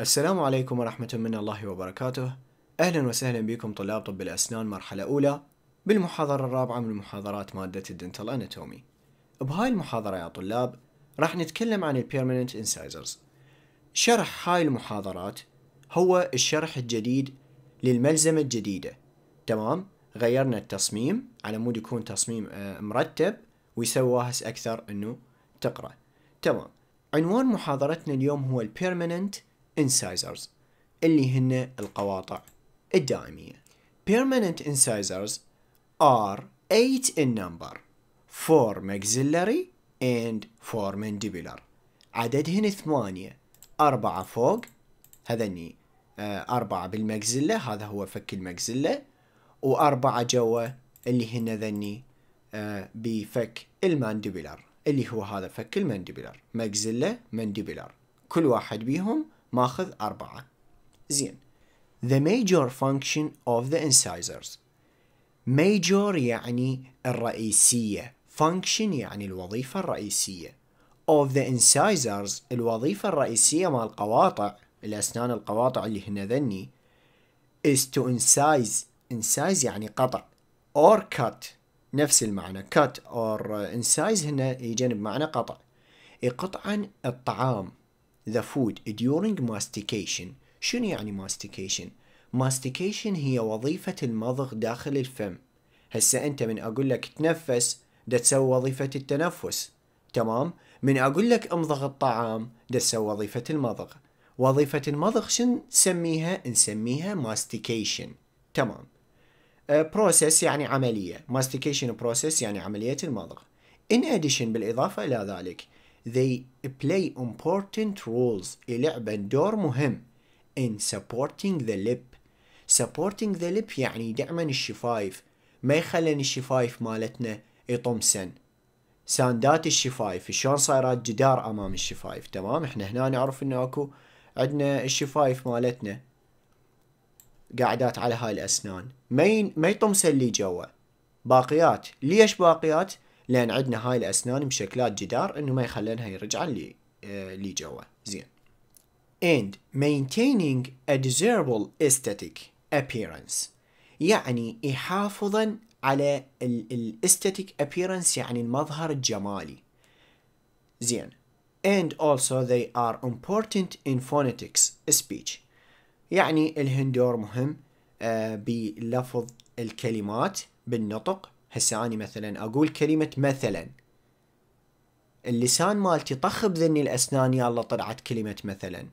السلام عليكم ورحمة من الله وبركاته أهلا وسهلا بكم طلاب طب الأسنان مرحلة أولى بالمحاضرة الرابعة من محاضرات مادة الدنتال أناتومي بهاي المحاضرة يا طلاب راح نتكلم عن البيرمننت انسايزرز شرح هاي المحاضرات هو الشرح الجديد للملزمة الجديدة تمام غيرنا التصميم على مود يكون تصميم آه، مرتب ويسواها أكثر أنه تقرأ تمام عنوان محاضرتنا اليوم هو البيرمننت incisors اللي هن القواطع الدائمية permanent incisors are 8 in number 4 maxillary and 4 mandibular عددهن ثمانية أربعة فوق هذني آه، أربعة بالمجزلة هذا هو فك المجزلة وأربعة جوا اللي هن ذني آه، بفك المانديبولر اللي هو هذا فك المانديبولر مجزلة ماندبلر كل واحد بيهم ماخذ أربعة زين The major function of the incisors major يعني الرئيسية function يعني الوظيفة الرئيسية of the incisors الوظيفة الرئيسية مال القواطع الأسنان القواطع اللي هنا ذني is to incise incise يعني قطع or cut نفس المعنى cut or incise هنا يجنب معنى قطع يقطعن الطعام the food during mastication شنو يعني mastication؟ mastication هي وظيفة المضغ داخل الفم هسا أنت من أقول لك تنفس دا تسوي وظيفة التنفس تمام؟ من أقول لك امضغ الطعام دا تسوي وظيفة المضغ وظيفة المضغ شن نسميها؟ نسميها mastication تمام بروسيس آه، يعني عملية mastication process يعني عملية المضغ in addition بالإضافة إلى ذلك they play important roles يلعبن دور مهم in supporting the lip supporting the lip يعني دعما الشفايف ما يخلن الشفايف مالتنا يطمسن ساندات الشفايف شلون صايرات جدار امام الشفايف تمام احنا هنا نعرف انه اكو عندنا الشفايف مالتنا قاعدات على هاي الاسنان ما ما يطمسن لي جوا باقيات ليش باقيات لان عندنا هاي الاسنان مشكلات جدار انه ما يخلنها يرجعن لي آه، لي جوا زين and maintaining a desirable aesthetic appearance يعني يحافظا على الاستاتيك appearance يعني المظهر الجمالي زين and also they are important in phonetics speech يعني الهندور مهم آه بلفظ الكلمات بالنطق هسه أنا مثلا أقول كلمة مثلا اللسان مالتي طخ بذني الأسنان يلا طلعت كلمة مثلا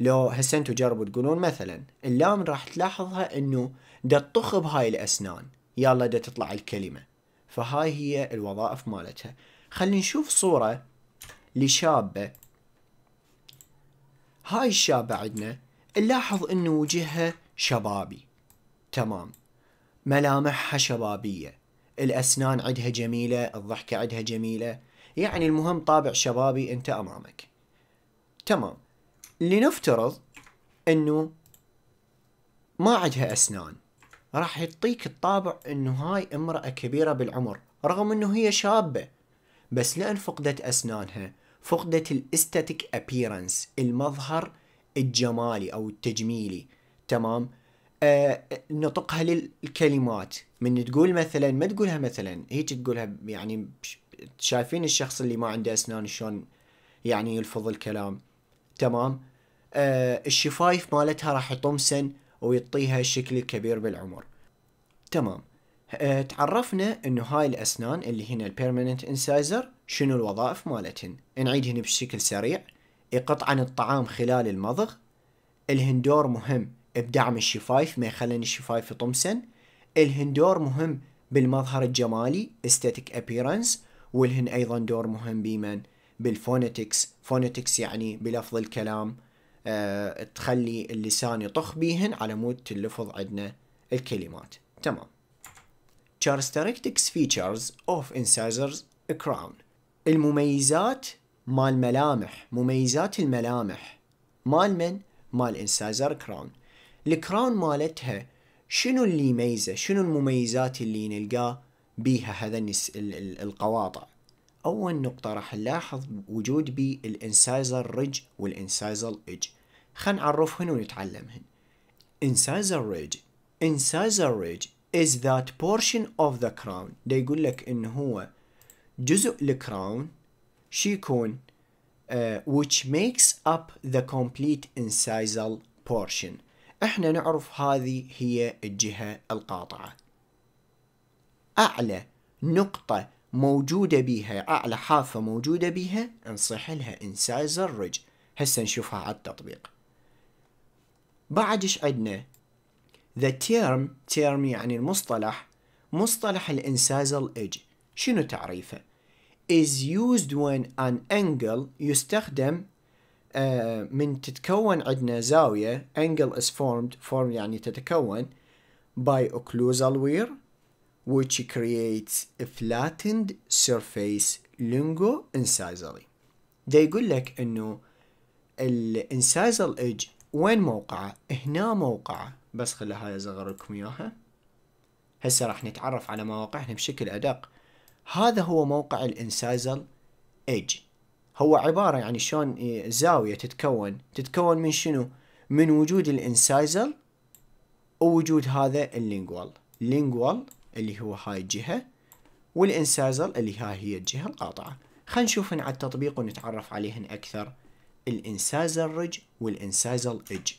لو هسه انتم جربوا تقولون مثلا اللام راح تلاحظها انه دا تطخ بهاي الاسنان يلا دا تطلع الكلمه فهاي هي الوظائف مالتها خلينا نشوف صوره لشابه هاي الشابه عندنا نلاحظ انه وجهها شبابي تمام ملامحها شبابيه الأسنان عندها جميلة الضحكة عندها جميلة يعني المهم طابع شبابي أنت أمامك تمام لنفترض أنه ما عندها أسنان راح يعطيك الطابع أنه هاي امرأة كبيرة بالعمر رغم أنه هي شابة بس لأن فقدت أسنانها فقدت الاستاتيك أبيرنس المظهر الجمالي أو التجميلي تمام آه، نطقها للكلمات من تقول مثلا ما تقولها مثلا هيك تقولها يعني شايفين الشخص اللي ما عنده اسنان شلون يعني يلفظ الكلام تمام آه الشفايف مالتها راح يطمسن ويعطيها الشكل الكبير بالعمر تمام آه تعرفنا انه هاي الاسنان اللي هنا البيرمننت انسايزر شنو الوظائف مالتهن نعيدهن بشكل سريع يقطعن الطعام خلال المضغ الهندور مهم بدعم الشفايف ما يخلين الشفايف يطمسن الهن دور مهم بالمظهر الجمالي استاتيك ابيرنس والهن ايضا دور مهم بمن بالفونيتكس فونيتكس يعني بلفظ الكلام أه تخلي اللسان يطخ بيهن على مود تلفظ عندنا الكلمات تمام characteristics features of incisors crown المميزات مال ملامح مميزات الملامح مال من مال incisor crown الكراون مالتها شنو اللي يميزه شنو المميزات اللي نلقاه بيها هذا القواطع أول نقطة راح نلاحظ وجود بي الانسايزر ريج والانسايزر ايج خلينا نعرفهن ونتعلمهن انسايزر ريج انسايزر ريج is that portion of the crown ده يقول لك إن هو جزء الكراون شي يكون uh, which makes up the complete incisal portion احنا نعرف هذه هي الجهة القاطعة أعلى نقطة موجودة بيها أعلى حافة موجودة بيها انصح لها انسايزر ريج هسه نشوفها على التطبيق بعد ايش عندنا the term term يعني المصطلح مصطلح الانسازل الاج شنو تعريفه is used when an angle يستخدم آه، من تتكون عندنا زاوية angle is formed form يعني تتكون by occlusal wear which creates a flattened surface longo incisally ده يقول لك انه incisal edge وين موقعه هنا موقعه بس خلي هاي اصغر لكم اياها هسه راح نتعرف على مواقعنا بشكل ادق هذا هو موقع incisal edge هو عبارة يعني شلون إيه، زاوية تتكون تتكون من شنو من وجود الانسايزر ووجود هذا اللينجوال اللينجوال اللي هو هاي الجهة والانسايزر اللي هاي هي الجهة القاطعة خلينا نشوفهن على التطبيق ونتعرف عليهن أكثر الانسايزر رج والانسايزل اج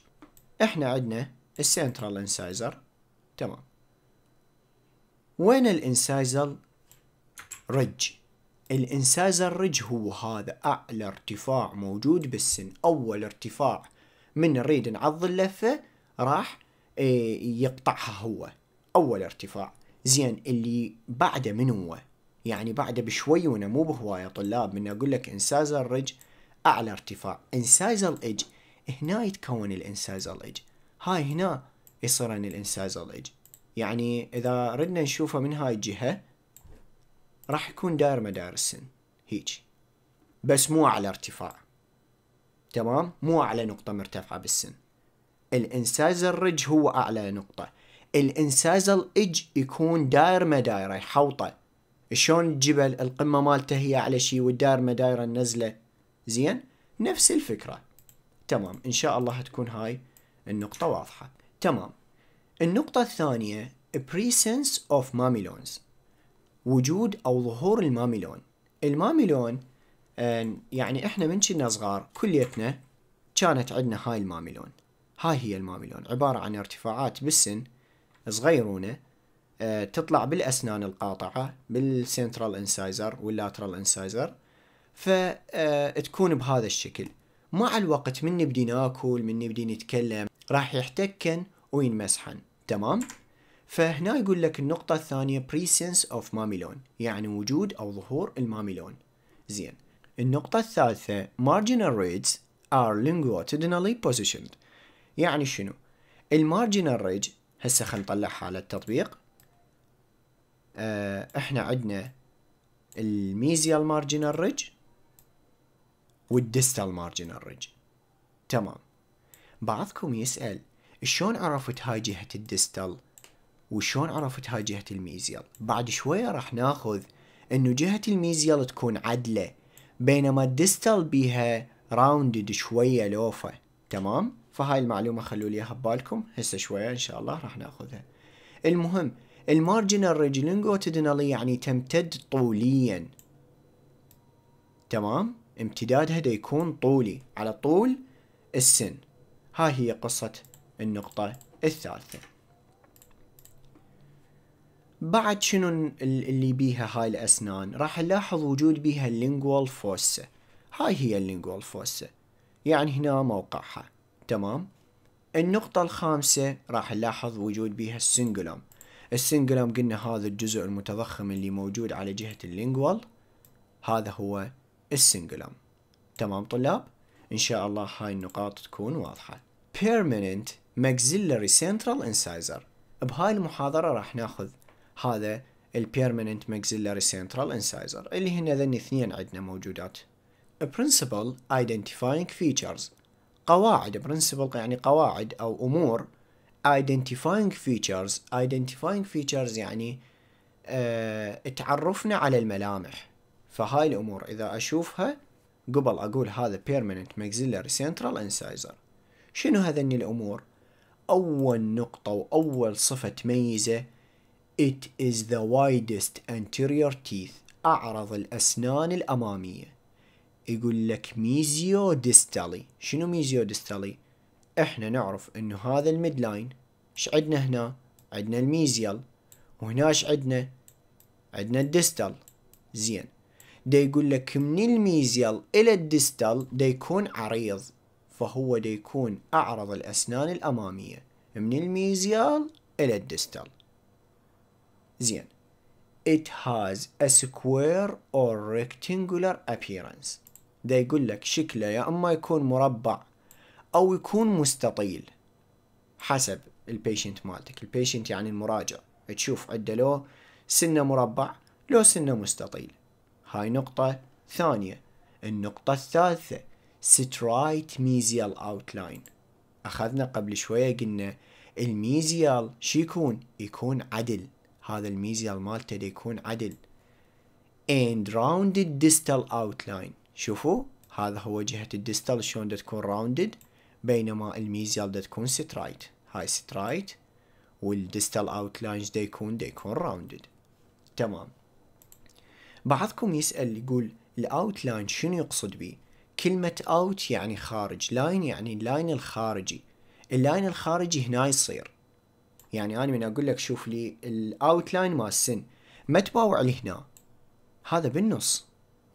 احنا عندنا السنترال انسايزر تمام وين الانسايزر رج الانساز الرج هو هذا اعلى ارتفاع موجود بالسن اول ارتفاع من نريد نعض اللفه راح إيه، يقطعها هو اول ارتفاع زين اللي بعده من هو يعني بعده بشوي وانا مو بهوايه طلاب من اقول لك انساز الرج اعلى ارتفاع انساز الاج هنا يتكون الانساز الاج هاي هنا يصير عن الانساز الاج يعني اذا ردنا نشوفه من هاي الجهه راح يكون دائر مدار السن هيج بس مو على ارتفاع تمام مو على نقطة مرتفعة بالسن الانساز الرج هو اعلى نقطة الانساز الاج يكون داير مدايره يحوطه شلون الجبل القمة مالته هي على شيء والدار مدايره النزلة زين نفس الفكرة تمام ان شاء الله تكون هاي النقطة واضحة تمام النقطة الثانية presence of mammalons وجود أو ظهور الماميلون الماميلون آه، يعني إحنا من كنا صغار كليتنا كانت عندنا هاي الماميلون هاي هي الماميلون عبارة عن ارتفاعات بالسن صغيرونة آه، تطلع بالأسنان القاطعة بالسنترال انسايزر واللاترال انسايزر فتكون آه، بهذا الشكل مع الوقت من نبدي ناكل من نبدي نتكلم راح يحتكن وينمسحن تمام؟ فهنا يقول لك النقطة الثانية presence of mamelon يعني وجود أو ظهور الماميلون زين النقطة الثالثة marginal ridges are longitudinally positioned يعني شنو المارجنال ريج هسه خلينا نطلعها على التطبيق اه احنا عندنا الميزيال مارجنال ريج والديستال مارجنال ريج تمام بعضكم يسأل شلون عرفت هاي جهة الديستال وشون هاي جهة الميزيل بعد شوية راح ناخذ انه جهة الميزيل تكون عدلة بينما الدستال بيها راوندد شوية لوفة تمام فهاي المعلومة خلوا لي اياها ببالكم هسه شوية ان شاء الله راح ناخذها المهم المارجنال ريجلينجوتيدنالي يعني تمتد طوليا تمام امتدادها دا يكون طولي على طول السن ها هي قصة النقطة الثالثة بعد شنو اللي بيها هاي الأسنان راح نلاحظ وجود بيها اللينجوال فوسة هاي هي اللينجوال فوسة يعني هنا موقعها تمام النقطة الخامسة راح نلاحظ وجود بيها السنجلوم السنجلوم قلنا هذا الجزء المتضخم اللي موجود على جهة اللينجوال هذا هو السنجلوم تمام طلاب إن شاء الله هاي النقاط تكون واضحة permanent maxillary central incisor بهاي المحاضرة راح ناخذ هذا البيرمننت maxillary سنترال انسايزر اللي هن ذني اثنين عندنا موجودات برنسبل identifying features قواعد برنسبل يعني قواعد او امور identifying features identifying features يعني اه تعرفنا على الملامح فهاي الامور اذا اشوفها قبل اقول هذا permanent maxillary central incisor شنو هذني الامور اول نقطة واول صفة تميزه It is the widest anterior teeth أعرض الأسنان الأمامية يقول لك ميزيو ديستالي شنو ميزيو ديستالي؟ احنا نعرف انه هذا الميد لاين ايش عندنا هنا؟ عندنا الميزيال وهنا ايش عندنا؟ عندنا الديستال زين دا يقول لك من الميزيال الى الديستال دا يكون عريض فهو دا يكون اعرض الاسنان الاماميه من الميزيال الى الديستال زين it has a square or rectangular appearance ده يقول لك شكله يا اما يكون مربع او يكون مستطيل حسب البيشنت مالتك البيشنت يعني المراجع تشوف عنده لو سنه مربع لو سنه مستطيل هاي نقطه ثانيه النقطه الثالثه سترايت ميزيال اوتلاين اخذنا قبل شويه قلنا الميزيال شي يكون يكون عدل هذا الميزيال مالته يكون عدل and rounded distal outline شوفوا هذا هو جهة الديستال شلون دا تكون rounded بينما الميزيال دا تكون سترايت هاي سترايت والديستال اوتلاينز دا يكون دا يكون rounded تمام بعضكم يسأل يقول الاوتلاين شنو يقصد بيه كلمة اوت يعني خارج لاين يعني اللاين الخارجي اللاين الخارجي هنا يصير يعني انا من اقول لك شوف لي الاوتلاين مال السن ما تباوع لهنا هذا بالنص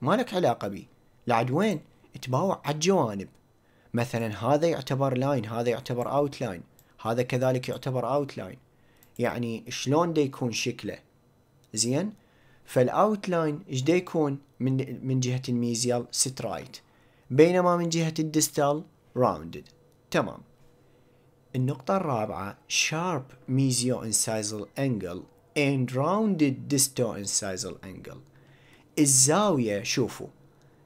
ما لك علاقه بيه لعد وين تباوع على الجوانب مثلا هذا يعتبر لاين هذا يعتبر اوتلاين هذا كذلك يعتبر اوتلاين يعني شلون دا يكون شكله زين فالاوتلاين ايش دا يكون من من جهه الميزيال سترايت بينما من جهه الديستال راوندد تمام النقطة الرابعة sharp mesio incisal angle and rounded incisal angle الزاوية شوفوا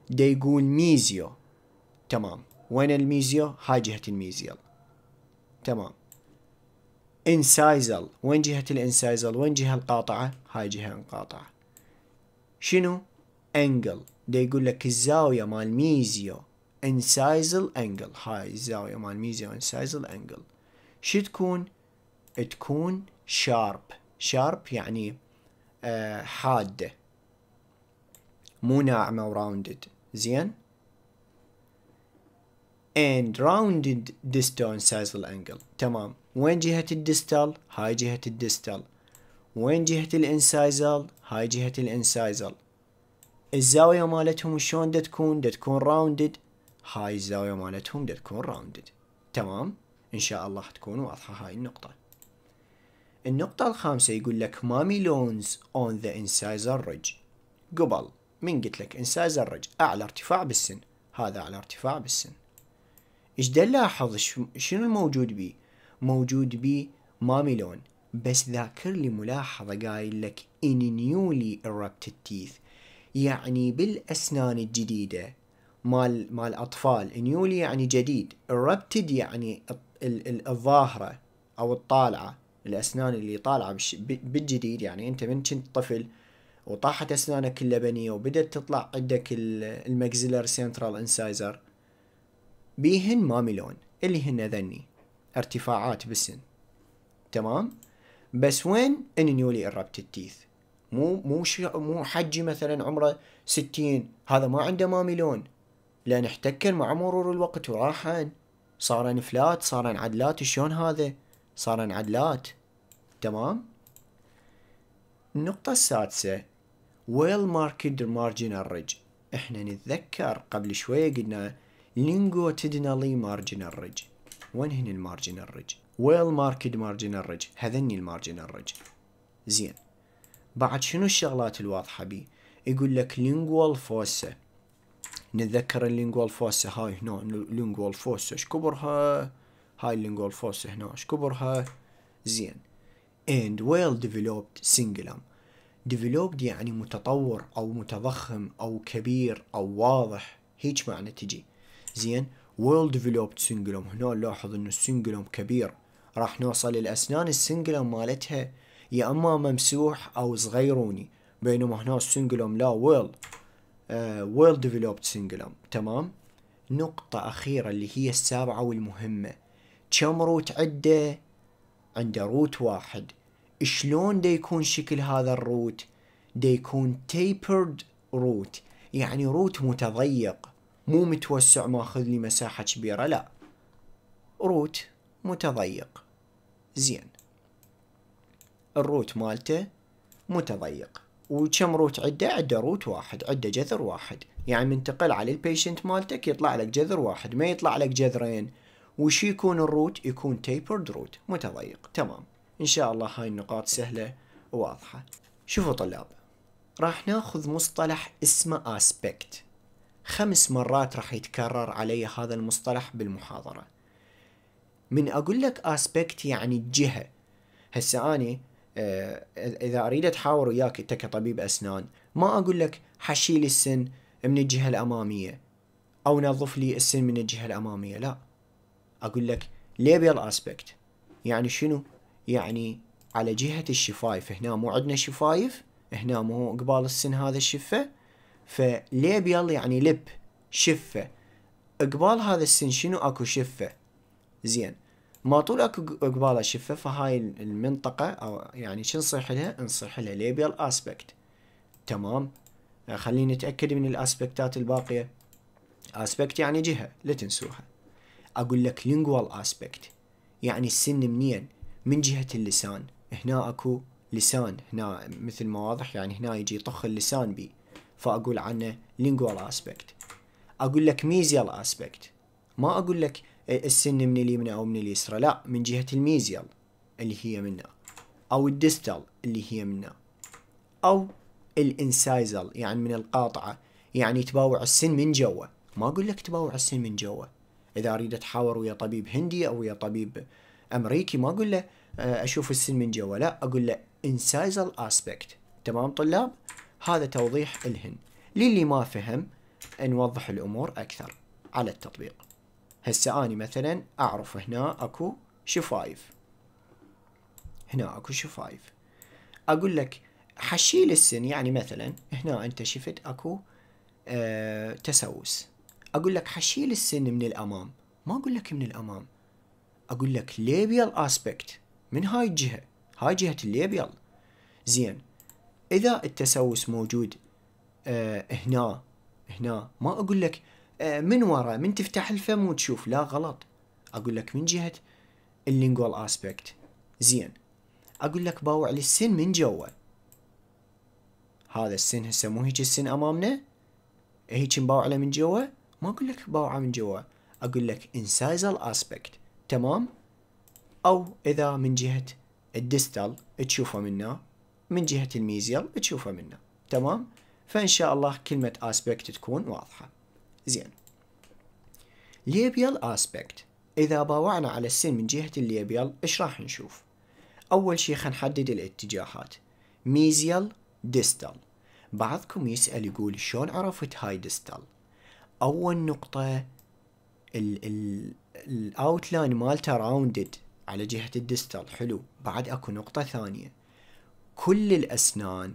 دي يقول ميزيو تمام وين الميزيو؟ هاي جهة الميزيال تمام انسايزل وين جهة الانسايزل وين جهة القاطعة هاي جهة انقاطعة شنو انجل دي يقول لك الزاوية مال ميزيو انسايزل انجل هاي الزاوية مال ميزيو انسايزل انجل شو تكون؟ تكون شارب شارب يعني آه حادة مو ناعمة وراوندد زين؟ and rounded distoincisal angle تمام وين جهة الدستال؟ هاي جهة الدستال وين جهة الانسايزال؟ هاي جهة الانسايزال الزاوية مالتهم شلون دتكون دتكون rounded راوندد هاي الزاوية مالتهم دتكون rounded راوندد تمام؟ إن شاء الله تكون واضحة هاي النقطة النقطة الخامسة يقول لك مامي لونز اون ذا incisor ridge قبل من قلت لك incisor ridge أعلى ارتفاع بالسن هذا أعلى ارتفاع بالسن إيش دا شنو الموجود بيه موجود بيه مامي لون بس ذاكر لي ملاحظة قايل لك in newly erupted teeth يعني بالأسنان الجديدة مال مال أطفال نيولي يعني جديد erupted يعني الظاهره او الطالعه الاسنان اللي طالعه بالجديد يعني انت من كنت طفل وطاحت اسنانك اللبنيه وبدت تطلع عندك الماكسيلر سنترال انسايزر بيهن ماميلون اللي هن ذني ارتفاعات بالسن تمام بس وين ان نيولي قربت التيث مو مو مو حجي مثلا عمره ستين هذا ما عنده ماميلون لان احتكن مع مرور الوقت وراحن صارن فلات صارن عدلات شلون هذا صارن عدلات تمام النقطة السادسة ويل ماركت مارجنال ريج احنا نتذكر قبل شوية قلنا لينجوتيدنالي مارجنال ريج وين هن المارجنال ريج ويل ماركت مارجنال ريج هذني المارجنال ريج زين بعد شنو الشغلات الواضحة بي يقول لك لينجوال فوسه نتذكر اللينجوال فوسة هاي هنا اللينجوال فوسة ايش كبرها هاي اللينجوال فوسة هنا ايش كبرها زين and well developed singulum developed يعني متطور أو متضخم أو كبير أو واضح هيج معنى تجي زين well developed singulum هنا نلاحظ أنه السنجلوم كبير راح نوصل الأسنان السنجلوم مالتها يا أما ممسوح أو صغيروني بينما هنا السنجلوم لا well ويل ديفلوبد سنجلم تمام نقطة أخيرة اللي هي السابعة والمهمة كم روت عده عنده روت واحد شلون دا يكون شكل هذا الروت دا يكون تيبرد روت يعني روت متضيق مو متوسع ماخذ لي مساحة كبيرة لا روت متضيق زين الروت مالته متضيق وكم روت عده عده روت واحد عده جذر واحد يعني من تقل على البيشنت مالتك يطلع لك جذر واحد ما يطلع لك جذرين وش يكون الروت يكون تيبرد روت متضيق تمام ان شاء الله هاي النقاط سهله وواضحه شوفوا طلاب راح ناخذ مصطلح اسمه اسبكت خمس مرات راح يتكرر علي هذا المصطلح بالمحاضره من اقول لك اسبكت يعني الجهه هسه اني آه، اذا اريد اتحاور وياك انت كطبيب اسنان ما اقول لك حشي لي السن من الجهه الاماميه او نظف لي السن من الجهه الاماميه لا اقول لك ليبيال اسبكت يعني شنو يعني على جهه الشفايف هنا مو عندنا شفايف هنا مو قبال السن هذا الشفه فليبيال يعني لب شفه قبال هذا السن شنو اكو شفه زين ما طول اكو قباله شفافه هاي المنطقه او يعني شو نصيح لها؟ نصيح لها ليبيال اسبكت تمام آه، خليني نتاكد من الاسبكتات الباقيه اسبكت يعني جهه لا تنسوها اقول لك لينجوال اسبكت يعني السن منين؟ من جهه اللسان هنا اكو لسان هنا مثل ما واضح يعني هنا يجي طخ اللسان بي فاقول عنه لينجوال اسبكت اقول لك ميزيال اسبكت ما اقول لك السن من اليمنى أو من اليسرى لا من جهة الميزيال اللي هي منا أو الدستال اللي هي منا أو الانسايزل يعني من القاطعة يعني تباوع السن من جوا ما أقول لك تباوع السن من جوا إذا أريد أتحاور ويا طبيب هندي أو ويا طبيب أمريكي ما أقول له آه، أشوف السن من جوا لا أقول له انسايزل أسبكت تمام طلاب هذا توضيح الهن للي ما فهم نوضح الأمور أكثر على التطبيق هسه أني مثلا أعرف هنا أكو شفايف هنا أكو شفايف أقول لك حشيل السن يعني مثلا هنا أنت شفت أكو أه تسوس أقول لك حشيل السن من الأمام ما أقول لك من الأمام أقول لك ليبيال أسبكت من هاي الجهة هاي جهة الليبيال زين إذا التسوس موجود أه هنا هنا ما أقول لك آه، من ورا من تفتح الفم وتشوف لا غلط اقول لك من جهه اللينجوال اسبكت زين اقول لك باوع للسن من جوا هذا السن هسه مو هيك السن امامنا هيك مباوع له من جوا ما اقول لك باوعه من جوا اقول لك انسايزال اسبكت تمام او اذا من جهه الدستال تشوفه منا من جهه الميزيال تشوفه منا تمام فان شاء الله كلمه اسبكت تكون واضحه زين ليبيال اسبكت اذا باوعنا على السن من جهة الليبيال ايش راح نشوف اول شي خلينا نحدد الاتجاهات ميزيال ديستال بعضكم يسأل يقول شلون عرفت هاي ديستال اول نقطة الاوتلاين مالته راوندد على جهة الدستال حلو بعد اكو نقطة ثانية كل الاسنان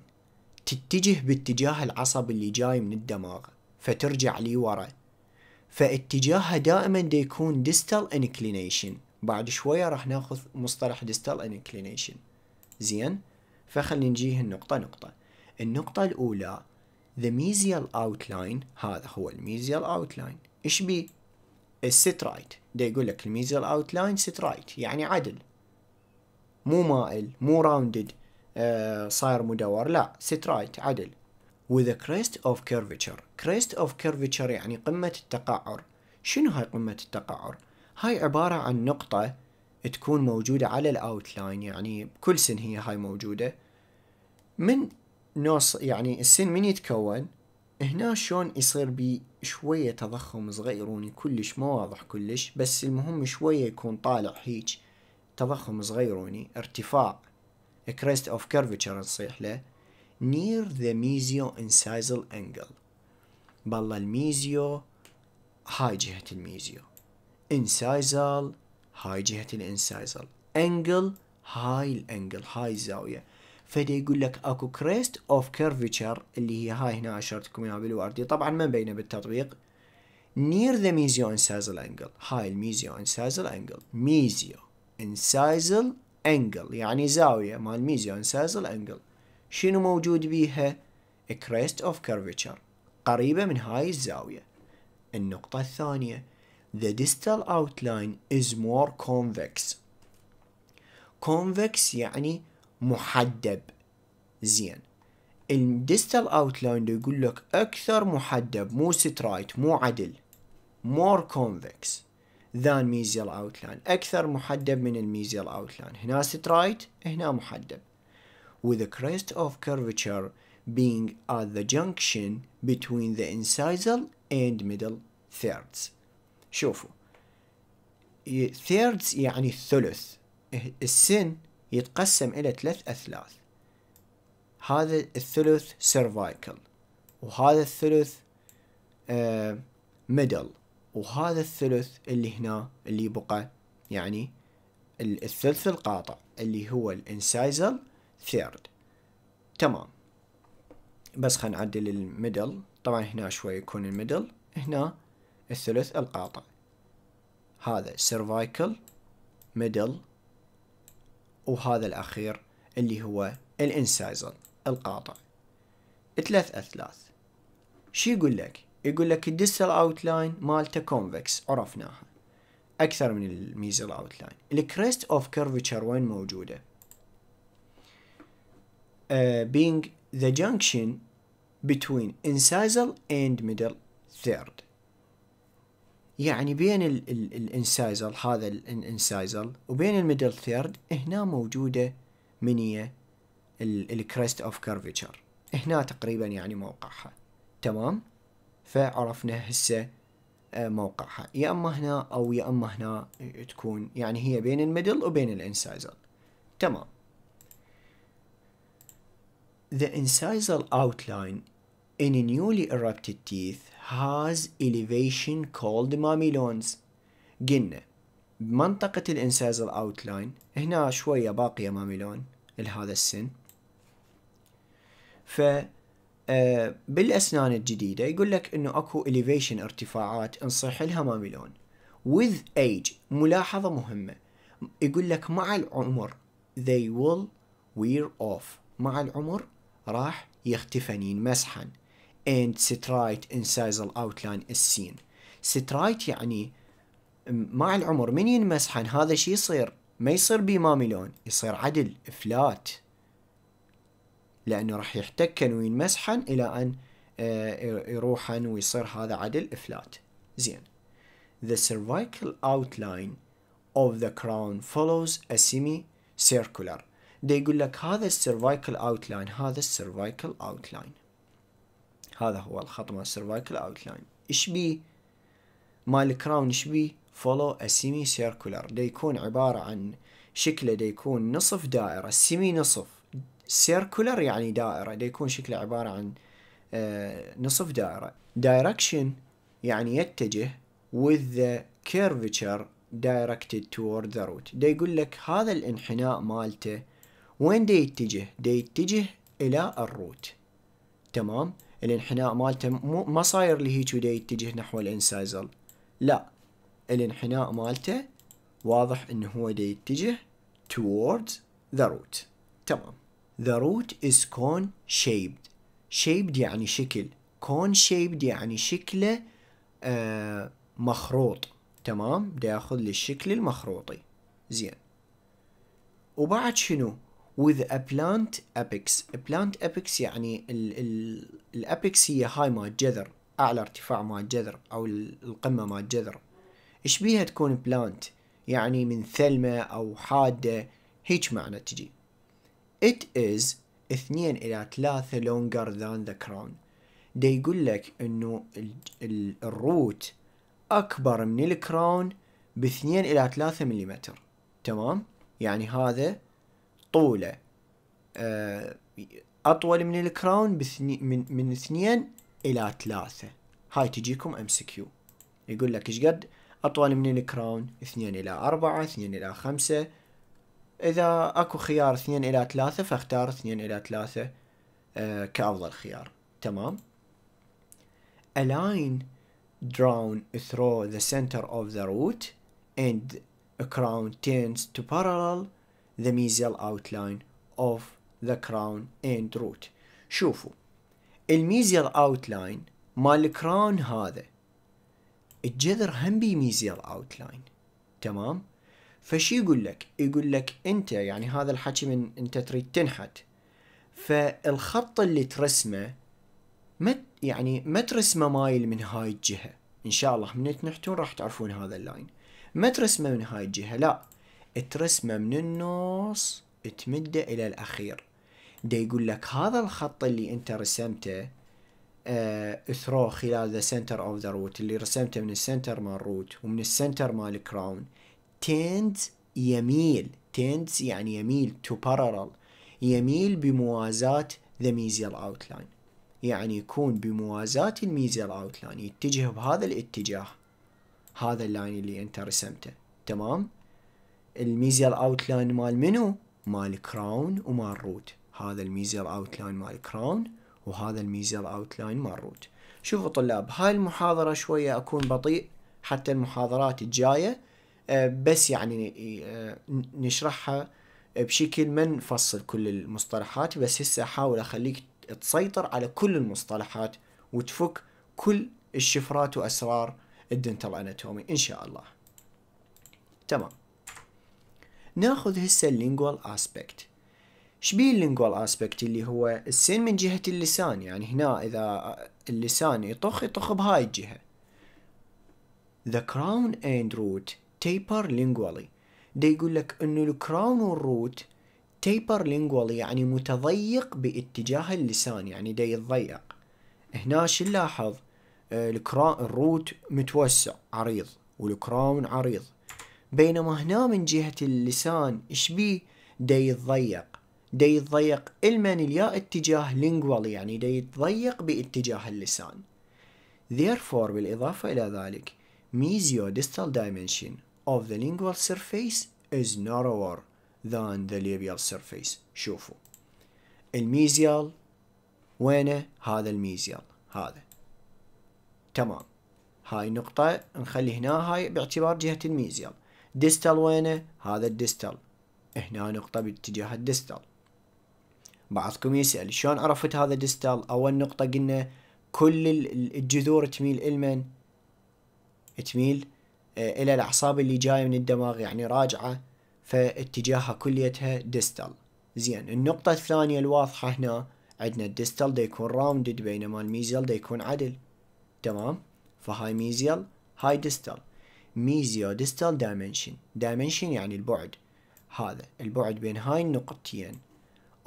تتجه باتجاه العصب اللي جاي من الدماغ فترجع لي ورا فاتجاهها دائما دي يكون ديستال انكلينيشن بعد شوية راح ناخذ مصطلح ديستال انكلينيشن زين فخلينا نجيه النقطة نقطة النقطة الأولى the mesial outline هذا هو الميزيال outline ايش بيه الست رايت دي يقول لك الميزيال outline ست رايت يعني عدل مو مائل مو راوندد آه صاير مدور لا ست رايت عدل with a crest of curvature crest of curvature يعني قمة التقعر شنو هاي قمة التقعر؟ هاي عبارة عن نقطة تكون موجودة على الاوتلاين يعني بكل سن هي هاي موجودة من نوص يعني السن من يتكون هنا شلون يصير بي شوية تضخم صغيروني يعني كلش ما واضح كلش بس المهم شوية يكون طالع هيج تضخم صغيروني يعني ارتفاع crest of curvature نصيح له near the mesio incisal angle بلا الميزيو هاي جهة الميزيو incisal هاي جهة الانسايزل انجل هاي الانجل هاي الزاوية فده يقول لك اكو كريست اوف كيرفيتشر اللي هي هاي هنا اشرتكم اياها بالوردي طبعا ما بينه بالتطبيق نير ذا ميزيو mesioincisal انجل هاي الميزيو الميزيوانسايزل انجل ميزيو incisal انجل يعني زاوية مال ميزيو mesioincisal انجل شنو موجود بيها؟ كريست اوف curvature قريبة من هاي الزاوية النقطة الثانية The distal outline is more convex convex يعني محدب زين الديستال اوتلاين يقول لك اكثر محدب مو سترايت مو عدل more convex than mesial outline اكثر محدب من الميزيال اوتلاين هنا سترايت هنا محدب with the crest of curvature being at the junction between the incisal and middle thirds شوفوا thirds يعني الثلث إه- السن يتقسم إلى ثلاث أثلاث هذا الثلث cervical وهذا الثلث آه middle وهذا الثلث اللي هنا اللي بقى يعني الثلث القاطع اللي هو الانسايزل ثيرد تمام بس خلينا نعدل الميدل طبعا هنا شوي يكون الميدل هنا الثلث القاطع هذا سيرفايكل ميدل وهذا الأخير اللي هو الانسايزل القاطع ثلاث أثلاث شو يقول لك؟ يقول لك الديستال اوتلاين مالته كونفكس عرفناها أكثر من الميزل اوتلاين الكريست اوف كيرفتشر وين موجودة؟ Uh, being the junction between incisal and middle third يعني بين الانسايزل هذا الانسايزل وبين الميدل ثيرد هنا موجودة منية الكريست اوف كيرفتشر هنا تقريبا يعني موقعها تمام فعرفنا هسه آه، موقعها يا اما هنا او يا اما هنا تكون يعني هي بين الميدل وبين الانسايزل تمام The incisal outline in newly erupted teeth has elevation called mamelons. قلنا بمنطقة الانسازل اوتلاين هنا شوية باقية ماميلون لهذا السن ف آه، بالاسنان الجديدة يقول لك انه اكو elevation ارتفاعات انصح لها ماميلون with age ملاحظة مهمة يقول لك مع العمر they will wear off مع العمر راح يختفنين مسحا and سترايت incisal outline السين سترايت يعني مع العمر من ينمسحن هذا شي يصير ما يصير لون يصير عدل فلات لأنه راح يحتكن وينمسحن إلى أن آه، يروحن ويصير هذا عدل إفلات زين The cervical outline of the crown follows a semi circular دي يقول لك هذا السيرفايكل اوتلاين هذا السيرفايكل اوتلاين هذا هو الخط مال السيرفايكل اوتلاين ايش بي مال الكراون ايش بي فولو اسيمي سيركولر دي يكون عبارة عن شكله دي يكون نصف دائرة سيمي نصف سيركولر يعني دائرة دي يكون شكله عبارة عن آه، نصف دائرة direction يعني يتجه with the curvature directed toward the root ده يقول لك هذا الانحناء مالته وين دي يتجه؟ دي يتجه إلى الروت تمام؟ الانحناء مالته مو ما صاير لهيج ودي يتجه نحو الانسايزل لا الانحناء مالته واضح انه هو دي يتجه towards the root تمام the root is cone shaped shaped يعني شكل cone shaped يعني شكله آه مخروط تمام دا ياخذ للشكل المخروطي زين وبعد شنو with a plant apex plant apex يعني الابيكس هي هاي مال الجذر اعلى ارتفاع مال الجذر او القمه مال الجذر ايش بيها تكون بلانت يعني من ثلمه او حاده هيج معنى تجي it is اثنين الى ثلاثة longer than the crown دي يقول لك انه الروت اكبر من الكراون باثنين الى ثلاثة مليمتر تمام يعني هذا طوله آه، اطول من الكراون من من اثنين الى ثلاثة هاي تجيكم ام سي كيو يقول لك ايش قد اطول من الكراون اثنين الى اربعة اثنين الى خمسة اذا اكو خيار اثنين الى ثلاثة فاختار اثنين الى ثلاثة آه، كافضل خيار تمام align line drawn through the center of the root and a crown tends to parallel the mesial outline of the crown and root شوفوا الميزيال اوتلاين مال الكراون هذا الجذر هم بي ميزيال اوتلاين تمام فشي يقول لك يقول لك انت يعني هذا الحكي من انت تريد تنحت فالخط اللي ترسمه ما يعني ما ترسمه مايل من هاي الجهه ان شاء الله من تنحتون راح تعرفون هذا اللاين ما ترسمه من هاي الجهه لا ترسمه من النص تمده الى الاخير دا يقول لك هذا الخط اللي انت رسمته آه ثرو خلال ذا سنتر اوف ذا روت اللي رسمته من السنتر مال الروت ومن السنتر مال الكراون تيند يميل تيندز يعني يميل تو بارالل يميل بموازاة ذا ميزيال اوتلاين يعني يكون بموازاة الميزيال اوتلاين يتجه بهذا الاتجاه هذا اللاين اللي انت رسمته تمام؟ اوت اوتلاين مال منو مال كراون ومال روت هذا الميزر اوتلاين مال كراون وهذا الميزر اوتلاين مال روت شوفوا طلاب هاي المحاضرة شوية أكون بطيء حتى المحاضرات الجاية آه، بس يعني آه، نشرحها بشكل ما نفصل كل المصطلحات بس هسه أحاول أخليك تسيطر على كل المصطلحات وتفك كل الشفرات وأسرار الدنتال أناتومي إن شاء الله تمام ناخذ هسه اللينجوال اسبكت شبيه اللينجوال اسبكت اللي هو السين من جهة اللسان يعني هنا اذا اللسان يطخ يطخ بهاي الجهة The crown and root taper lingually ده يقول لك انه الكراون والروت تيبر lingually يعني متضيق باتجاه اللسان يعني ده يتضيق هنا شو نلاحظ الكراون الروت متوسع عريض والكراون عريض بينما هنا من جهة اللسان إيش بيه دا يتضيق دي يتضيق المن الياء اتجاه لينغوال يعني دي يتضيق باتجاه اللسان therefore بالإضافة إلى ذلك mesiodistal dimension of the lingual surface is narrower than the labial surface شوفوا الميزيال وينه هذا الميزيال هذا تمام هاي نقطة نخلي هنا هاي باعتبار جهة الميزيال ديستال وينه هذا الديستال هنا نقطة باتجاه الديستال بعضكم يسأل شلون عرفت هذا ديستال أول نقطة قلنا كل الجذور تميل إلى من تميل آه، إلى الأعصاب اللي جاية من الدماغ يعني راجعة فاتجاهها كليتها ديستال زين النقطة الثانية الواضحة هنا عندنا الديستال دا يكون راوندد بينما الميزيال دا يكون عدل تمام فهاي ميزيال هاي ديستال ميزيو ديستال دايمنشن دايمنشن يعني البعد هذا البعد بين هاي النقطتين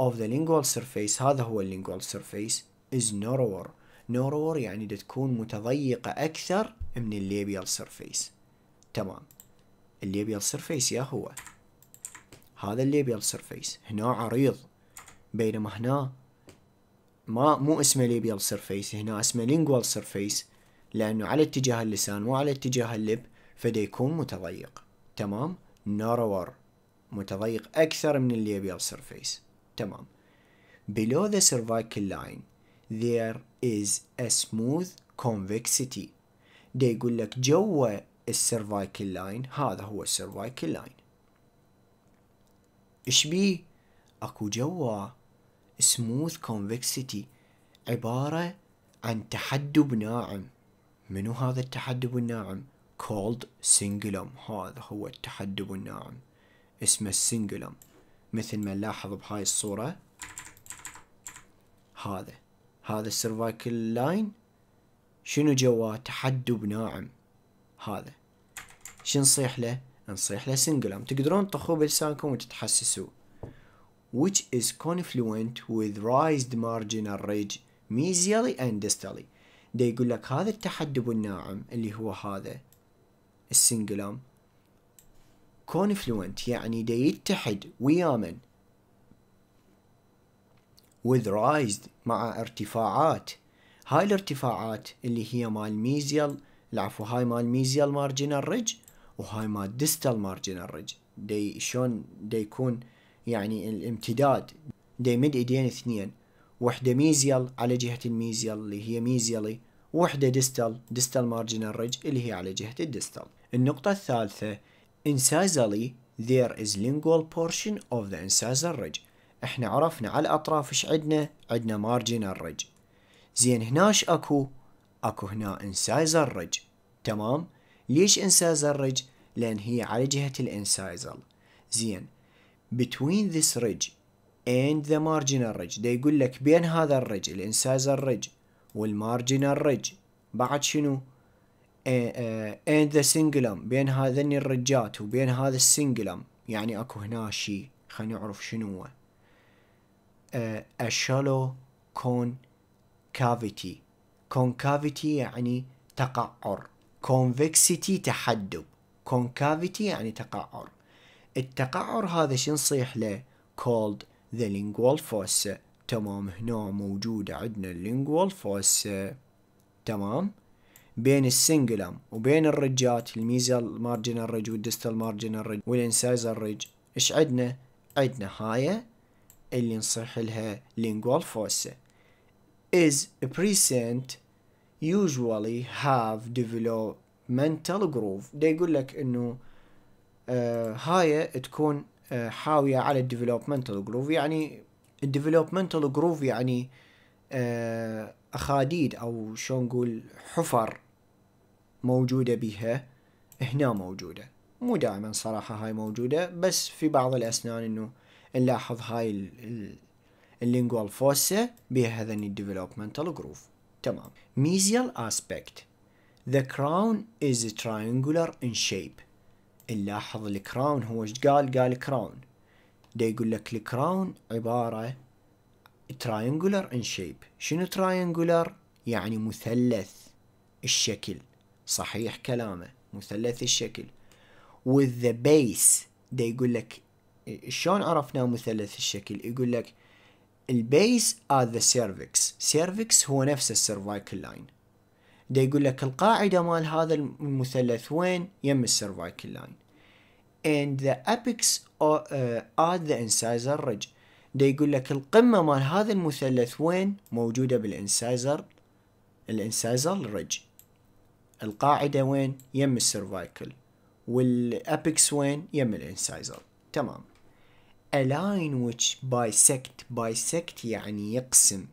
of the lingual surface هذا هو lingual surface is narrower narrower يعني دا تكون متضيقة أكثر من الليبيال surface تمام الليبيال surface يا هو هذا الليبيال surface هنا عريض بينما هنا ما مو اسمه ليبيال surface هنا اسمه lingual surface لأنه على اتجاه اللسان مو على اتجاه اللب فده يكون متضيق تمام نارور متضيق أكثر من اللي يبي surface تمام below the cervical line there is a smooth convexity ده يقول لك جوا السيرفايكل لاين هذا هو السيرفايكل لاين ايش بيه اكو جوا سموث كونفكسيتي عبارة عن تحدب ناعم منو هذا التحدب الناعم called singulum هذا هو التحدب الناعم اسمه singulum مثل ما نلاحظ بهاي الصورة هذا هذا السيرفايكل لاين شنو جواه تحدب ناعم هذا شنو نصيح له نصيح له سنجلوم تقدرون تطخوه بلسانكم وتتحسسوا which is confluent with raised marginal ridge mesially and distally ده يقول لك هذا التحدب الناعم اللي هو هذا السنجلام كونفلوينت يعني دا يتحد ويا من with rise مع ارتفاعات هاي الارتفاعات اللي هي مال ميزيال العفو هاي مال ميزيال مارجنال ريج وهاي مال ديستال مارجنال ريج دي شلون دي يكون يعني الامتداد دي مد ايدين اثنين وحده ميزيال على جهه الميزيال اللي هي ميزيالي وحده ديستال ديستال مارجنال ريج اللي هي على جهه الديستال النقطة الثالثة incisally there is lingual portion of the incisor ridge احنا عرفنا على الأطراف ايش عندنا عندنا marginal ridge زين هناش اكو اكو هنا incisor ridge تمام ليش incisor ridge لأن هي على جهة الانسايزل زين between this ridge and the marginal ridge ده يقول لك بين هذا الرج الانسايزر ridge والمارجنال ridge بعد شنو ان ذا سنجلم بين هذني الرجات وبين هذا السنجلم يعني اكو هنا شيء خلينا نعرف شنو هو اشالو كون كافيتي كونكافيتي يعني تقعر كونفكسيتي تحدب كونكافيتي يعني تقعر التقعر هذا شو نصيح له called the lingual fossa تمام هنا موجودة عندنا lingual fossa تمام بين السنجلم وبين الرجات الميزال مارجنال ريج والديستال مارجنال ريج والانسايزر ريج ايش عندنا؟ عندنا هاي اللي نصيح لها لينجوال fossa is present usually have developmental groove ده يقول لك انه آه هاي تكون آه حاوية على developmental groove يعني developmental groove يعني آه أخاديد أو شو نقول حفر موجودة بها هنا موجودة مو دائما صراحة هاي موجودة بس في بعض الأسنان إنه نلاحظ هاي اللينجوال فوسة بها هذني الديفلوبمنتال جروف تمام ميزيال اسبكت The crown is triangular in shape نلاحظ الكراون هو ايش قال؟ قال كراون دا يقول لك الكراون عبارة triangular in shape شنو triangular؟ يعني مثلث الشكل صحيح كلامه مثلث الشكل with the base ده يقول لك شلون عرفنا مثلث الشكل يقول لك البيس at the cervix cervix هو نفس السيرفايكل لاين ده يقول لك القاعدة مال هذا المثلث وين يم السيرفايكل لاين and the apex are, uh, the incisor ridge ده يقول لك القمة مال هذا المثلث وين موجودة بالانسايزر الانسايزر ريدج القاعدة وين يم السيرفايكل والابكس وين يم الانسايزر تمام align which bisect bisect يعني يقسم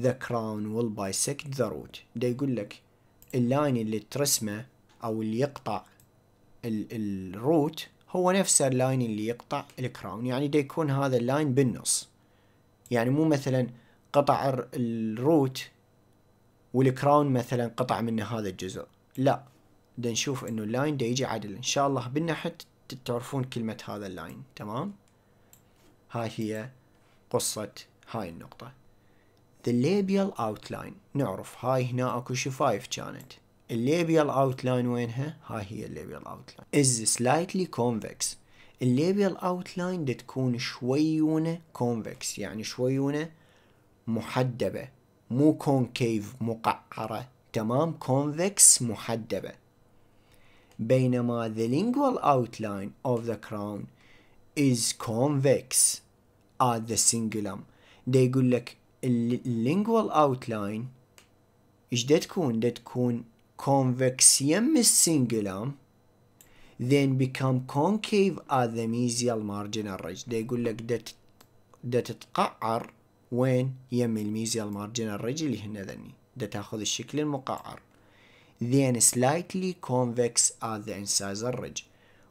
the crown will bisect the root ده يقول لك اللاين اللي ترسمه او اللي يقطع الروت هو نفسه اللاين اللي يقطع الكراون يعني ده يكون هذا اللاين بالنص يعني مو مثلا قطع الروت والكراون مثلا قطع منه هذا الجزء لا دا نشوف انه اللاين دا يجي عدل ان شاء الله بالنحت تعرفون كلمة هذا اللاين تمام هاي هي قصة هاي النقطة The labial outline نعرف هاي هنا اكو شفايف كانت الليبيال اوتلاين وينها؟ هاي هي الليبيال اوتلاين. is slightly convex. الليبيال اوتلاين تكون شويونة convex يعني شويونة محدبة مو كونكيف مقعرة تمام كونفكس محدبة بينما the lingual outline of the crown is convex at the cingulum ده يقول لك اللينجوال اوتلاين ايش ده تكون ده تكون convex يم السنجلام then become concave at the mesial marginal ridge ده يقول لك ده تتقعر وين يم الميزيال مارجن الرجلي هنا ذني دا تاخذ الشكل المقعر then slightly convex at the incisor ridge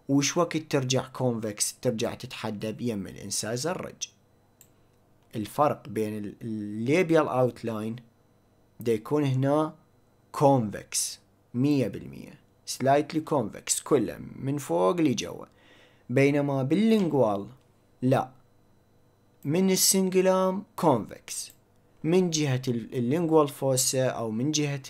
وش وقت ترجع convex ترجع تتحدب يم الانسايزر الرج الفرق بين الليبيال اوتلاين دا يكون هنا convex مية بالمية slightly convex كله من فوق لجوا بينما باللينجوال لا من السنجلام كونفكس من جهة اللينجوال فوسا أو من جهة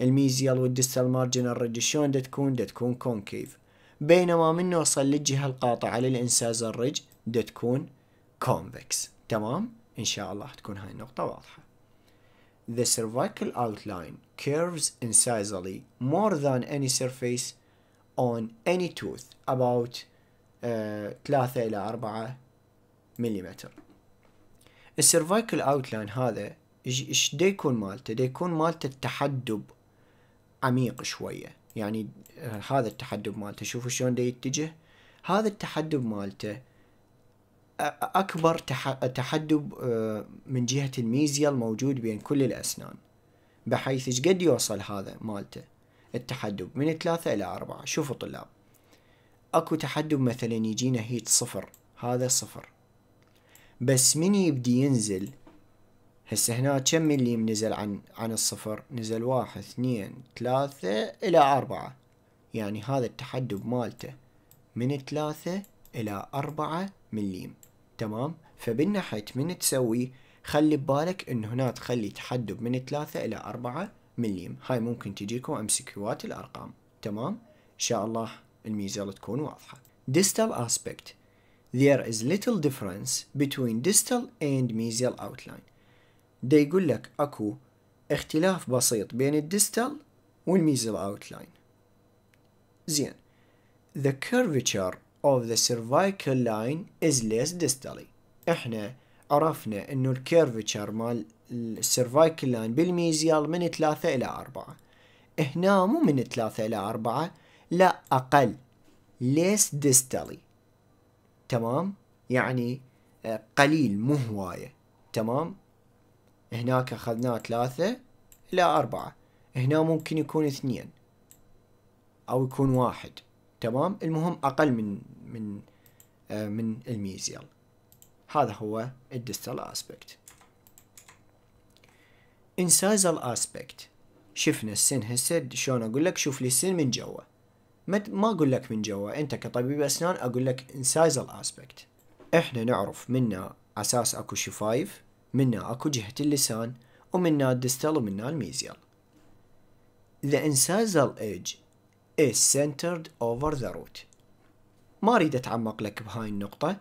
الميزيال والديستال مارجنال ريدج شلون تكون دا تكون كونكيف بينما من نوصل للجهة القاطعة للإنساز الرج دا تكون كونفكس تمام إن شاء الله تكون هاي النقطة واضحة The cervical outline curves incisally more than any surface on any tooth about uh, آه، 3 إلى 4 ملم السيرفايكل اوتلاين هذا ايش دا يكون مالته دا يكون مالته التحدب عميق شويه يعني آه، هذا التحدب مالته شوفوا شلون دا يتجه هذا التحدب مالته اكبر تحدب آه، من جهه الميزيا الموجود بين كل الاسنان بحيث ايش قد يوصل هذا مالته التحدب من ثلاثة إلى أربعة شوفوا طلاب أكو تحدب مثلا يجينا هيت صفر هذا صفر بس من يبدي ينزل هسه هنا كم مليم نزل عن عن الصفر نزل واحد اثنين ثلاثة إلى أربعة يعني هذا التحدب مالته من ثلاثة إلى أربعة مليم تمام فبالنحت من تسوي خلي ببالك إن هنا تخلي تحدب من ثلاثة إلى أربعة مليم هاي ممكن تجيكم امسكيوات الأرقام تمام إن شاء الله الميزة تكون واضحة distal aspect There is little difference between distal and mesial outline. ده يقول لك أكو اختلاف بسيط بين الديستال والميزل outline. زين. The curvature of the cervical line is less distally. احنا عرفنا انه الكيرفتشر مال السيرفايكل لاين بالميزيال من 3 الى 4 هنا مو من 3 الى 4 لا اقل less distally تمام يعني آه، قليل مو هواية تمام هناك أخذناه ثلاثة إلى أربعة هنا ممكن يكون اثنين أو يكون واحد تمام المهم أقل من من آه، من الميزيال هذا هو الديستال اسبكت انسايزال اسبكت شفنا السن هسه شلون اقول لك شوف لي السن من جوا ما اقول لك من جوا انت كطبيب اسنان اقول لك انسايزال اسبكت احنا نعرف منا اساس اكو شفايف منا اكو جهه اللسان ومنا الدستال ومنا الميزيال The incisal edge is centered over the root ما اريد اتعمق لك بهاي النقطه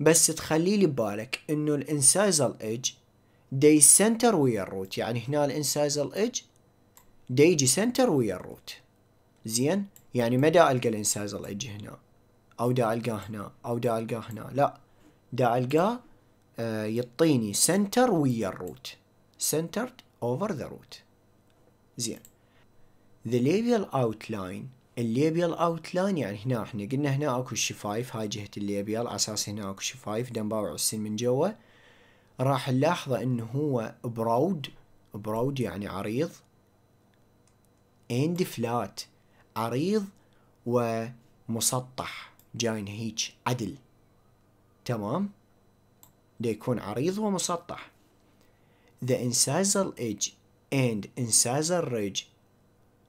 بس تخلي لي ببالك انه الانسايزال ايدج دي سنتر ويا الروت يعني هنا الانسايزال ايدج دي يجي سنتر ويا الروت زين يعني ما دا ألقى الإنساز الله يجي هنا أو دا ألقاه هنا أو دا ألقاه هنا لا دا ألقاه يعطيني سنتر ويا الروت سنتر اوفر ذا روت زين ذا ليبيال اوت لاين الليبيال لاين يعني هنا احنا قلنا هنا اكو شفايف هاي جهة الليبيال على اساس هنا اكو شفايف دنباوع السن من جوا راح نلاحظ انه هو برود برود يعني عريض اند فلات عريض ومسطح جاين هيك عدل تمام دا يكون عريض ومسطح The incisal edge and incisal ridge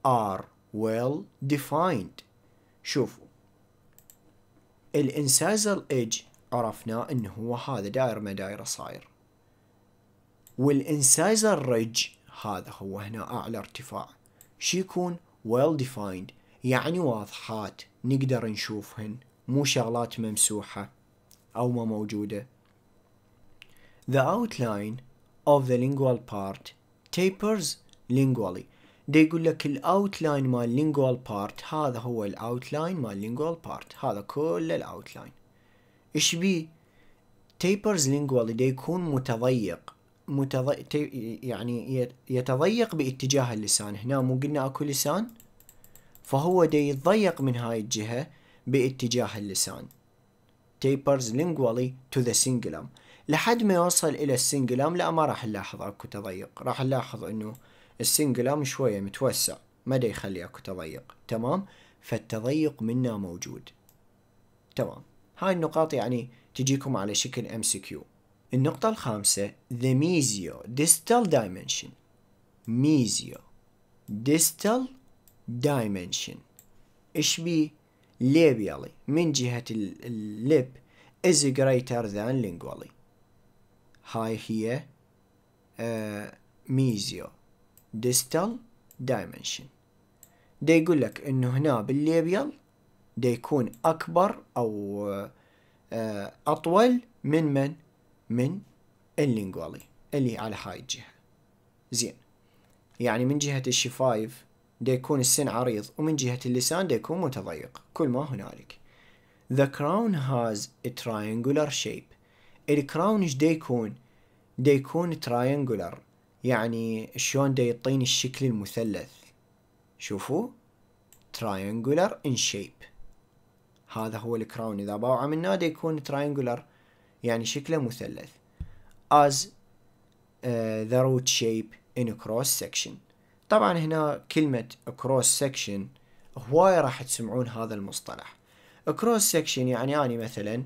are well defined شوفوا الانسازل edge عرفنا انه هو هذا داير ما دايره صاير والانسازل ريج هذا هو هنا اعلى ارتفاع شو يكون well defined يعني واضحات نقدر نشوفهن مو شغلات ممسوحة أو ما موجودة The outline of the lingual part tapers lingually دا يقول لك outline مال lingual بارت هذا هو outline مال lingual بارت هذا كل outline ايش بي tapers lingually دا يكون متضيق متض... يعني يتضيق باتجاه اللسان هنا مو قلنا اكو لسان فهو دي يتضيق من هاي الجهة باتجاه اللسان tapers lingually to the cingulum لحد ما يوصل إلى السنجلام لا ما راح نلاحظ أكو تضيق راح نلاحظ أنه السنجلام شوية متوسع ما دا يخلي أكو تضيق تمام فالتضيق منا موجود تمام هاي النقاط يعني تجيكم على شكل MCQ النقطة الخامسة the mesio distal dimension mesio distal dimension ايش بي labially من جهة اللب is greater than lingually هاي هي uh, mesio distal dimension دا يقول لك انه هنا بالليبيال دا يكون اكبر او اطول من من من اللينجوالي اللي على هاي الجهة زين يعني من جهة الشفايف دا يكون السن عريض ومن جهة اللسان دا يكون متضيق كل ما هنالك The crown has a triangular shape الكراون ايش دا يكون دا يكون triangular يعني شلون دا يعطيني الشكل المثلث شوفوا triangular in shape هذا هو الكراون إذا باوعة منه دا يكون triangular يعني شكله مثلث as uh, the root shape in a cross section طبعا هنا كلمة cross section هواي راح تسمعون هذا المصطلح cross section يعني يعني مثلا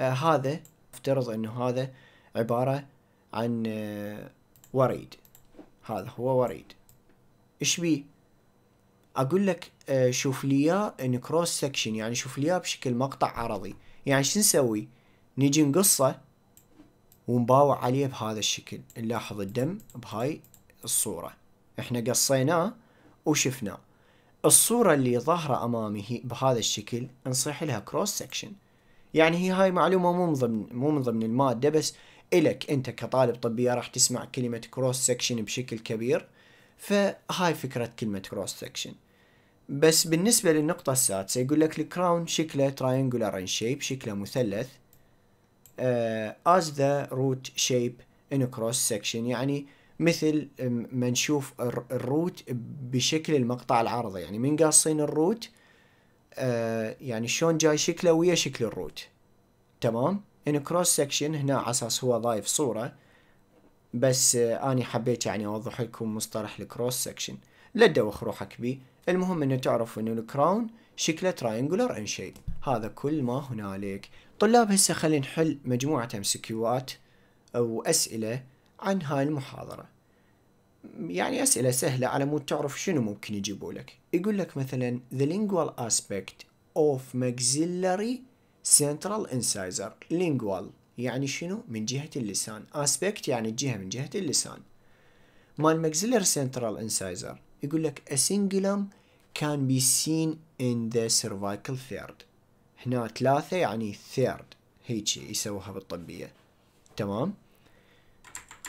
آه، هذا افترض انه هذا عبارة عن آه، وريد هذا هو وريد ايش بي اقول لك شوف لي اياه ان كروس سكشن يعني شوف لي اياه بشكل مقطع عرضي يعني شو نسوي نجي نقصه ونباوع عليه بهذا الشكل نلاحظ الدم بهاي الصورة احنا قصيناه وشفناه الصورة اللي ظاهرة أمامي بهذا الشكل نصيح لها كروس سكشن يعني هي هاي معلومة مو من ضمن مو من ضمن المادة بس إلك أنت كطالب طبية راح تسمع كلمة كروس سكشن بشكل كبير فهاي فكرة كلمة كروس سكشن بس بالنسبة للنقطة السادسة يقول لك الكراون شكله تراينجولار ان شيب شكله مثلث آه، as the root shape in a cross section يعني مثل ما نشوف الروت بشكل المقطع العرضي يعني من قاصين الروت آه يعني شلون جاي شكله ويا شكل الروت تمام ان كروس سكشن هنا على اساس هو ضايف صوره بس آه اني حبيت يعني اوضح لكم مصطلح الكروس سكشن لا تدوخ روحك بيه المهم انه تعرف انه الكراون شكله تراينجولر ان شيب هذا كل ما هنالك طلاب هسه خلينا نحل مجموعة امسكيوات أو أسئلة عن هاي المحاضرة يعني أسئلة سهلة على مود تعرف شنو ممكن يجيبوا لك يقول لك مثلا The lingual aspect of maxillary central incisor lingual يعني شنو من جهة اللسان aspect يعني الجهة من جهة اللسان مال maxillary central incisor يقول لك a cingulum can be seen in the cervical third هنا ثلاثة يعني ثيرد هيجي يسووها بالطبية تمام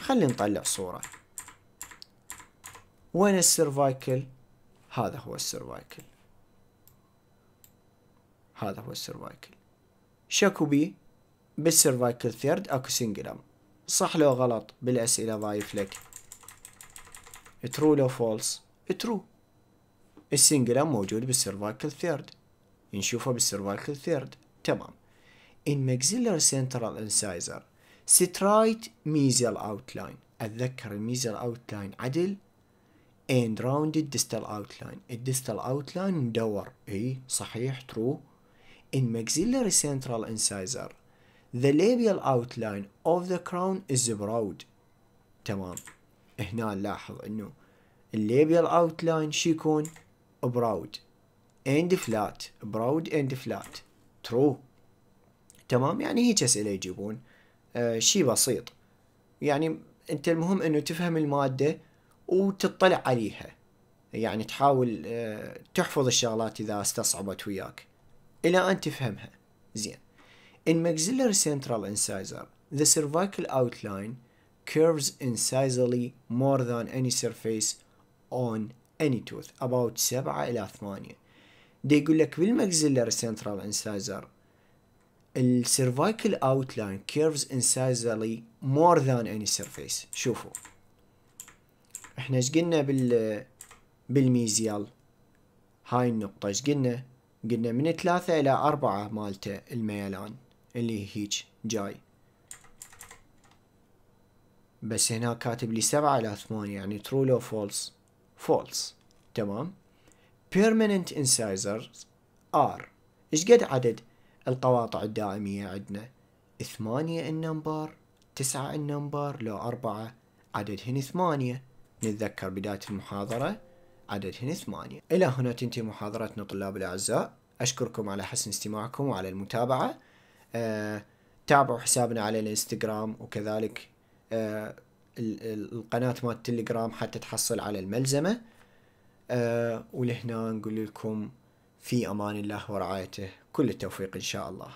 خلينا نطلع صورة وين السيرفايكل هذا هو السيرفايكل هذا هو السيرفايكل شكو بي بالسيرفايكل ثيرد اكو سنجلم صح لو غلط بالاسئلة ضايف لك ترو لو فولس ترو السنجلم موجود بالسيرفايكل ثيرد نشوفه بالسيرفايكل ثيرد تمام in maxillary central incisor سترايت ميزيال اوتلاين اتذكر الميزيال اوتلاين عدل and ديستال اوت لاين الديستال اوتلاين مدور اي صحيح ترو in سنترال انسايزر ذا the labial outline of the crown is broad تمام هنا نلاحظ انه الليبيال اوتلاين شو يكون براود اند فلات براود اند فلات ترو تمام يعني هيك اسئله يجيبون آه شيء بسيط يعني انت المهم انه تفهم الماده وتطلع عليها يعني تحاول آه تحفظ الشغلات اذا استصعبت وياك الى ان تفهمها زين In maxillary central incisor, the cervical outline curves incisally more than any surface on any tooth about 7 إلى 8 دي يقول لك بالماكسيلر سنترال انسايزر السيرفايكل اوتلاين كيرفز انسايزرلي مور ذان اني سيرفيس شوفوا احنا ايش قلنا بال بالميزيال هاي النقطة ايش قلنا قلنا من ثلاثة الى اربعة مالته الميلان اللي هيج جاي بس هنا كاتب لي سبعة الى ثمانية يعني ترو لو فولس فولس تمام permanent incisors are ايش قد عدد القواطع الدائمية عندنا ثمانية النمبر تسعة النمبر لو أربعة عددهن ثمانية نتذكر بداية المحاضرة عددهن ثمانية إلى هنا تنتهي محاضرتنا طلاب الأعزاء أشكركم على حسن استماعكم وعلى المتابعة أه تابعوا حسابنا على الانستغرام وكذلك أه القناة مال التليجرام حتى تحصل على الملزمة أه ولهنا نقول لكم في أمان الله ورعايته كل التوفيق إن شاء الله